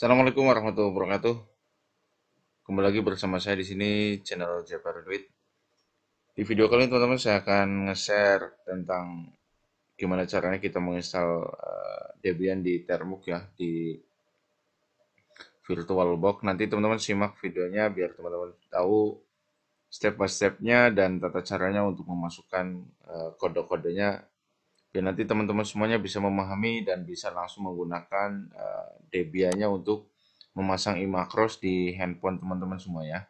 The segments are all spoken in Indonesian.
Assalamualaikum warahmatullahi wabarakatuh. Kembali lagi bersama saya di sini channel Jabar Duit. Di video kali ini teman-teman saya akan nge-share tentang gimana caranya kita menginstal eh, Debian di Termuk ya di virtual box. Nanti teman-teman simak videonya biar teman-teman tahu step by stepnya dan tata caranya untuk memasukkan eh, kode-kodenya biar ya, nanti teman-teman semuanya bisa memahami dan bisa langsung menggunakan uh, Debianya untuk memasang iMacros di handphone teman-teman semua ya.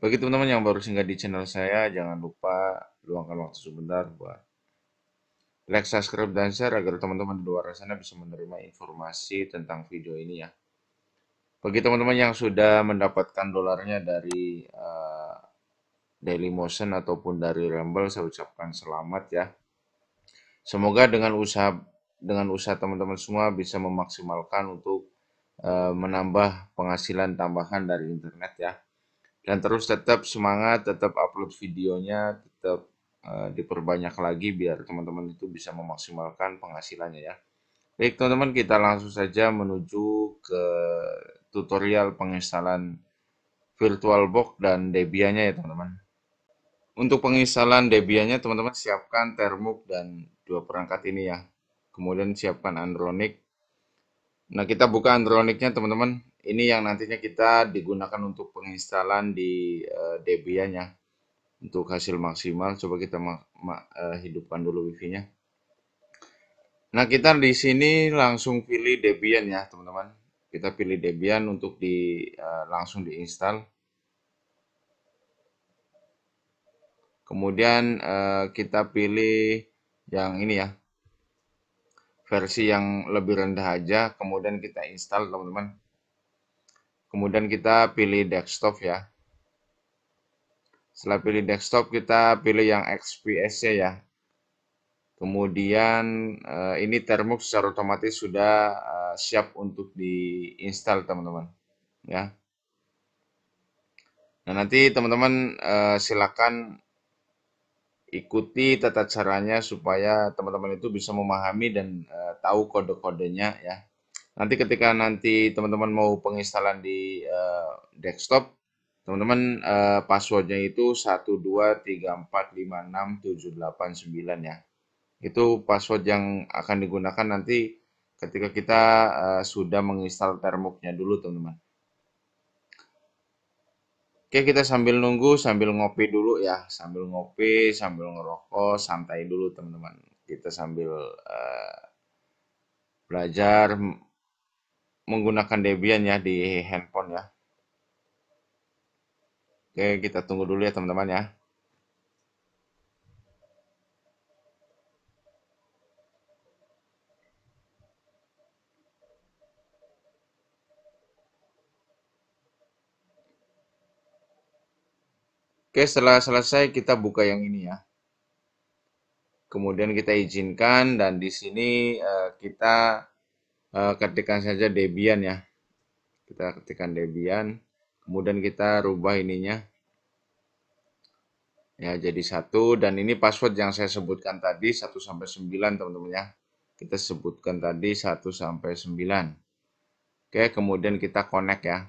Bagi teman-teman yang baru singgah di channel saya, jangan lupa luangkan waktu sebentar buat like, subscribe, dan share agar teman-teman di luar sana bisa menerima informasi tentang video ini ya. Bagi teman-teman yang sudah mendapatkan dolarnya dari uh, Motion ataupun dari Rumble, saya ucapkan selamat ya Semoga dengan usaha dengan usaha teman-teman semua bisa memaksimalkan untuk e, menambah penghasilan tambahan dari internet ya. Dan terus tetap semangat, tetap upload videonya, tetap e, diperbanyak lagi biar teman-teman itu bisa memaksimalkan penghasilannya ya. Baik teman-teman kita langsung saja menuju ke tutorial penginstalan VirtualBox dan Debianya ya teman-teman. Untuk penginstalan Debianya teman-teman siapkan termuk dan dua perangkat ini ya. Kemudian siapkan andronik. Nah, kita buka androniknya teman-teman. Ini yang nantinya kita digunakan untuk penginstalan di uh, Debian ya. Untuk hasil maksimal coba kita ma ma uh, hidupkan dulu wifi-nya. Nah, kita di sini langsung pilih Debian ya, teman-teman. Kita pilih Debian untuk di uh, langsung diinstal. Kemudian uh, kita pilih yang ini ya versi yang lebih rendah aja kemudian kita install teman-teman kemudian kita pilih desktop ya setelah pilih desktop kita pilih yang XPS nya ya kemudian eh, ini Termux secara otomatis sudah eh, siap untuk diinstal teman-teman ya Nah, nanti teman-teman eh, silakan ikuti tata caranya supaya teman-teman itu bisa memahami dan uh, tahu kode-kodenya ya. Nanti ketika nanti teman-teman mau penginstalan di uh, desktop, teman-teman uh, passwordnya itu 123456789 ya. Itu password yang akan digunakan nanti ketika kita uh, sudah menginstal termuknya dulu teman-teman. Oke, kita sambil nunggu, sambil ngopi dulu ya, sambil ngopi, sambil ngerokok, santai dulu teman-teman. Kita sambil uh, belajar menggunakan Debian ya di handphone ya. Oke, kita tunggu dulu ya teman-teman ya. Oke, setelah selesai kita buka yang ini ya. Kemudian kita izinkan dan di sini eh, kita eh, ketikkan saja Debian ya. Kita ketikkan Debian, kemudian kita rubah ininya. Ya, jadi satu dan ini password yang saya sebutkan tadi 1 sampai 9 teman-teman ya. Kita sebutkan tadi 1 sampai 9. Oke, kemudian kita connect ya.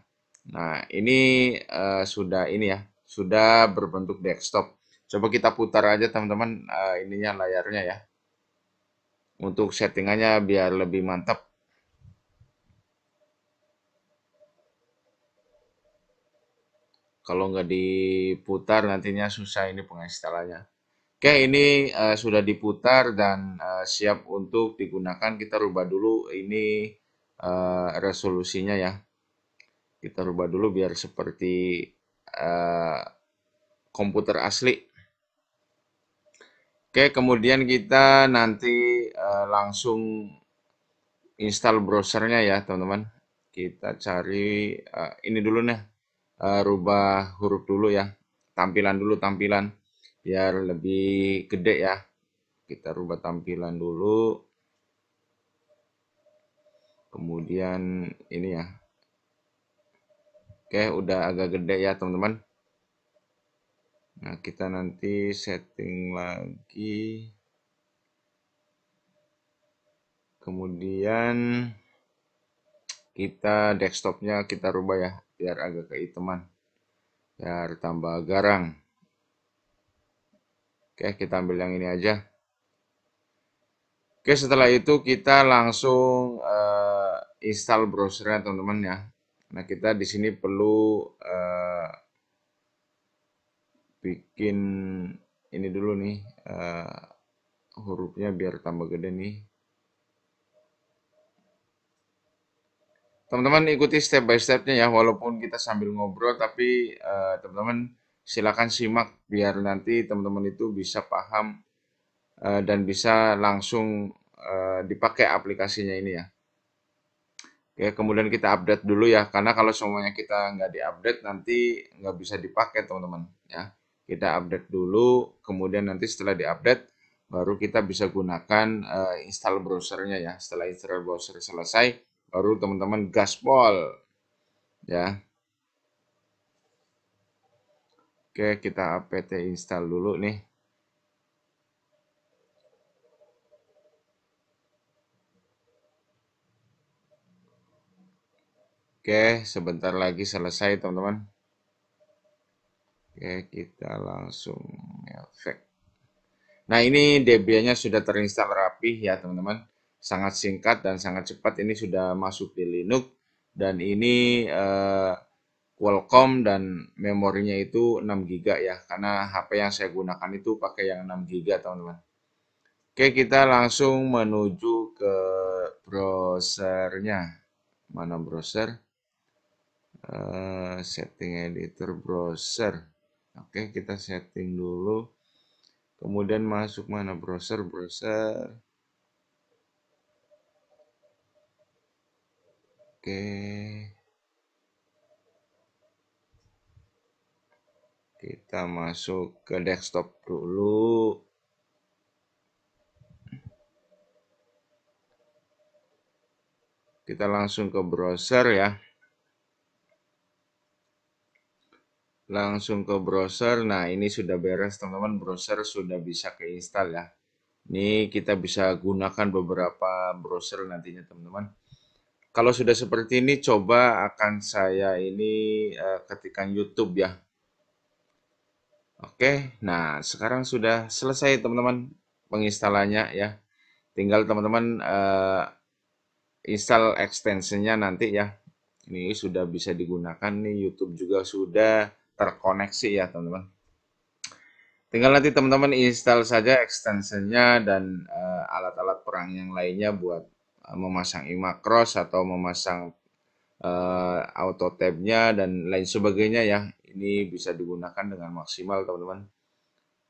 Nah, ini uh, sudah ini ya sudah berbentuk desktop. Coba kita putar aja teman-teman uh, ininya layarnya ya. Untuk settingannya biar lebih mantap. Kalau nggak diputar nantinya susah ini penginstalannya. Oke, ini uh, sudah diputar dan uh, siap untuk digunakan. Kita rubah dulu ini uh, resolusinya ya. Kita rubah dulu biar seperti Eh, komputer asli. Oke, kemudian kita nanti uh, langsung install browsernya ya, teman-teman. Kita cari uh, ini dulu nih, uh, rubah huruf dulu ya, tampilan dulu tampilan, biar lebih gede ya. Kita rubah tampilan dulu. Kemudian ini ya, Oke, udah agak gede ya teman-teman. Nah, kita nanti setting lagi. Kemudian kita desktopnya kita rubah ya, biar agak teman, Biar tambah garang. Oke, kita ambil yang ini aja. Oke, setelah itu kita langsung uh, install browsernya teman-teman ya Nah, kita di sini perlu uh, bikin ini dulu nih, uh, hurufnya biar tambah gede nih. Teman-teman ikuti step by stepnya ya, walaupun kita sambil ngobrol, tapi eh, teman-teman uh, silakan simak biar nanti teman-teman itu bisa paham uh, dan bisa langsung uh, dipakai aplikasinya ini ya. Oke, ya, kemudian kita update dulu ya, karena kalau semuanya kita nggak diupdate nanti nggak bisa dipakai teman-teman ya. Kita update dulu, kemudian nanti setelah diupdate baru kita bisa gunakan uh, install browsernya ya. Setelah install browser selesai, baru teman-teman gaspol ya. Oke, kita apt install dulu nih. Oke, sebentar lagi selesai teman-teman. Oke, kita langsung efek. Nah, ini Debian-nya sudah terinstal rapi ya teman-teman. Sangat singkat dan sangat cepat. Ini sudah masuk di Linux. Dan ini eh, Qualcomm dan memorinya itu 6 GB ya. Karena HP yang saya gunakan itu pakai yang 6 GB teman-teman. Oke, kita langsung menuju ke browsernya. Mana browser? Eh, setting editor browser. Oke, kita setting dulu. Kemudian masuk mana browser? Browser. Oke. Kita masuk ke desktop dulu. Kita langsung ke browser ya. langsung ke browser. Nah, ini sudah beres teman-teman, browser sudah bisa keinstall ya. Ini kita bisa gunakan beberapa browser nantinya teman-teman. Kalau sudah seperti ini, coba akan saya ini uh, eh, ketikan YouTube ya. Oke, nah sekarang sudah selesai teman-teman penginstalannya ya. Tinggal teman-teman uh, install extensionnya nanti ya. Ini sudah bisa digunakan nih YouTube juga sudah terkoneksi ya teman-teman tinggal nanti teman-teman install saja extensionnya dan eh, alat-alat uh, perang yang lainnya buat uh, memasang imacross atau memasang uh, auto tabnya dan lain sebagainya ya ini bisa digunakan dengan maksimal teman-teman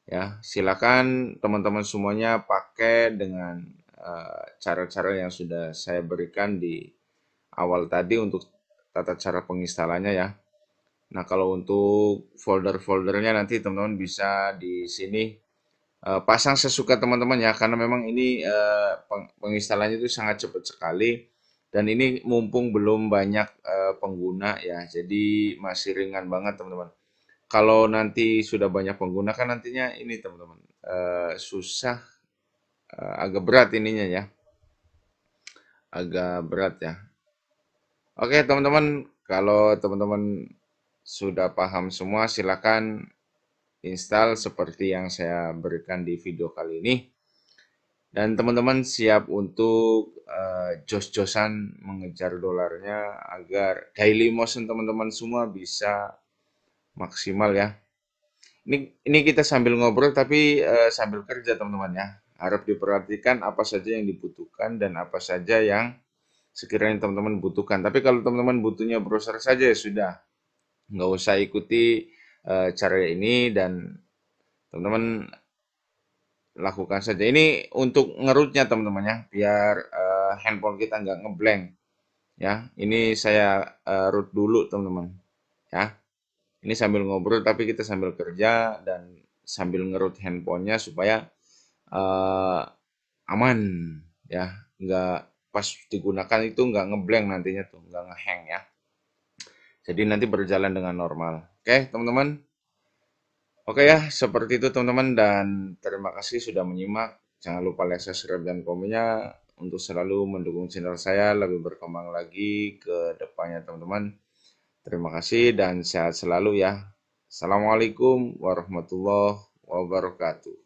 ya silakan teman-teman semuanya pakai dengan cara-cara uh, cara -cara yang sudah saya berikan di awal tadi untuk tata cara penginstalannya ya. Nah, kalau untuk folder-foldernya nanti teman-teman bisa di sini uh, pasang sesuka teman-teman ya, karena memang ini uh, peng penginstalannya itu sangat cepat sekali. Dan ini mumpung belum banyak uh, pengguna ya, jadi masih ringan banget teman-teman. Kalau nanti sudah banyak pengguna kan nantinya ini teman-teman uh, susah, uh, agak berat ininya ya. Agak berat ya. Oke teman-teman, kalau teman-teman sudah paham semua, silakan install seperti yang saya berikan di video kali ini. Dan teman-teman siap untuk uh, jos-josan mengejar dolarnya agar daily motion teman-teman semua bisa maksimal ya. Ini ini kita sambil ngobrol tapi uh, sambil kerja teman-teman ya. Harap diperhatikan apa saja yang dibutuhkan dan apa saja yang sekiranya teman-teman butuhkan. Tapi kalau teman-teman butuhnya browser saja ya sudah nggak usah ikuti uh, cara ini dan teman-teman lakukan saja ini untuk ngerutnya teman-teman ya biar uh, handphone kita nggak ngeblank ya ini saya uh, root dulu teman-teman ya ini sambil ngobrol tapi kita sambil kerja dan sambil ngerut handphonenya supaya uh, aman ya nggak pas digunakan itu nggak ngeblank nantinya tuh nggak ngehang ya jadi nanti berjalan dengan normal. Oke, teman-teman. Oke ya, seperti itu teman-teman dan terima kasih sudah menyimak. Jangan lupa like, subscribe dan komennya untuk selalu mendukung channel saya lebih berkembang lagi ke depannya teman-teman. Terima kasih dan sehat selalu ya. Assalamualaikum warahmatullahi wabarakatuh.